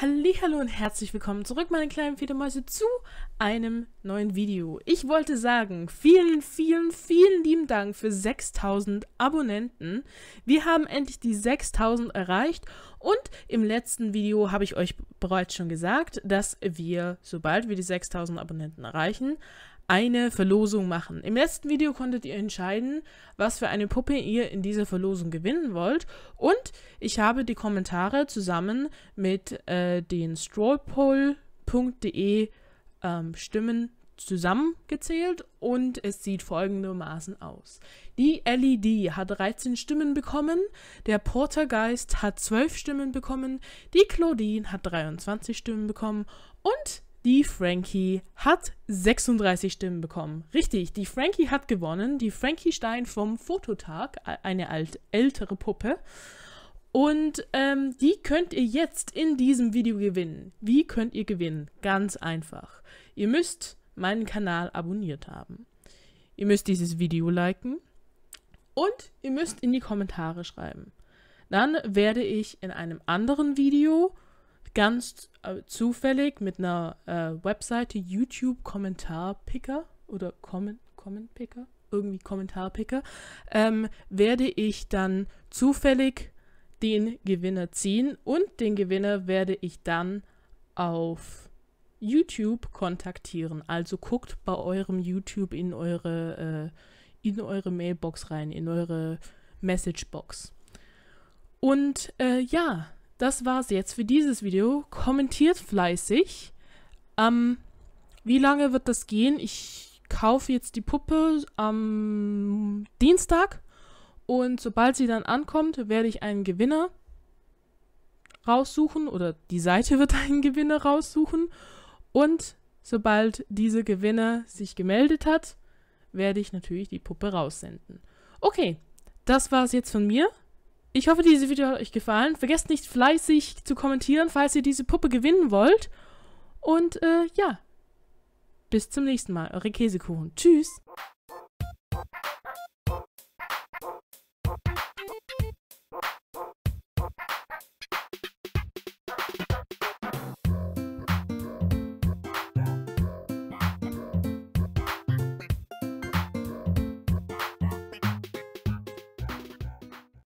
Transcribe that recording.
Hallo und herzlich willkommen zurück, meine kleinen Fledermäuse, zu einem neuen Video. Ich wollte sagen, vielen, vielen, vielen lieben Dank für 6000 Abonnenten. Wir haben endlich die 6000 erreicht und im letzten Video habe ich euch bereits schon gesagt, dass wir, sobald wir die 6000 Abonnenten erreichen, eine Verlosung machen. Im letzten Video konntet ihr entscheiden, was für eine Puppe ihr in dieser Verlosung gewinnen wollt. Und ich habe die Kommentare zusammen mit äh, den strawpoll.de ähm, Stimmen zusammengezählt und es sieht folgendermaßen aus. Die LED hat 13 Stimmen bekommen, der Portergeist hat 12 Stimmen bekommen, die Claudine hat 23 Stimmen bekommen und die Frankie hat 36 Stimmen bekommen. Richtig, die Frankie hat gewonnen. Die Frankie Stein vom Fototag, eine alt, ältere Puppe. Und ähm, die könnt ihr jetzt in diesem Video gewinnen. Wie könnt ihr gewinnen? Ganz einfach. Ihr müsst meinen Kanal abonniert haben. Ihr müsst dieses Video liken. Und ihr müsst in die Kommentare schreiben. Dann werde ich in einem anderen Video ganz äh, zufällig mit einer äh, Webseite YouTube Kommentarpicker oder Comment, Comment Picker, irgendwie Kommentarpicker, ähm, werde ich dann zufällig den Gewinner ziehen und den Gewinner werde ich dann auf YouTube kontaktieren. Also guckt bei eurem YouTube in eure, äh, in eure Mailbox rein, in eure Messagebox. Und äh, ja, das war's jetzt für dieses Video. Kommentiert fleißig. Ähm, wie lange wird das gehen? Ich kaufe jetzt die Puppe am Dienstag und sobald sie dann ankommt, werde ich einen Gewinner raussuchen oder die Seite wird einen Gewinner raussuchen und sobald diese Gewinner sich gemeldet hat, werde ich natürlich die Puppe raussenden. Okay, das war's jetzt von mir. Ich hoffe, dieses Video hat euch gefallen. Vergesst nicht fleißig zu kommentieren, falls ihr diese Puppe gewinnen wollt. Und äh, ja, bis zum nächsten Mal. Eure Käsekuchen. Tschüss.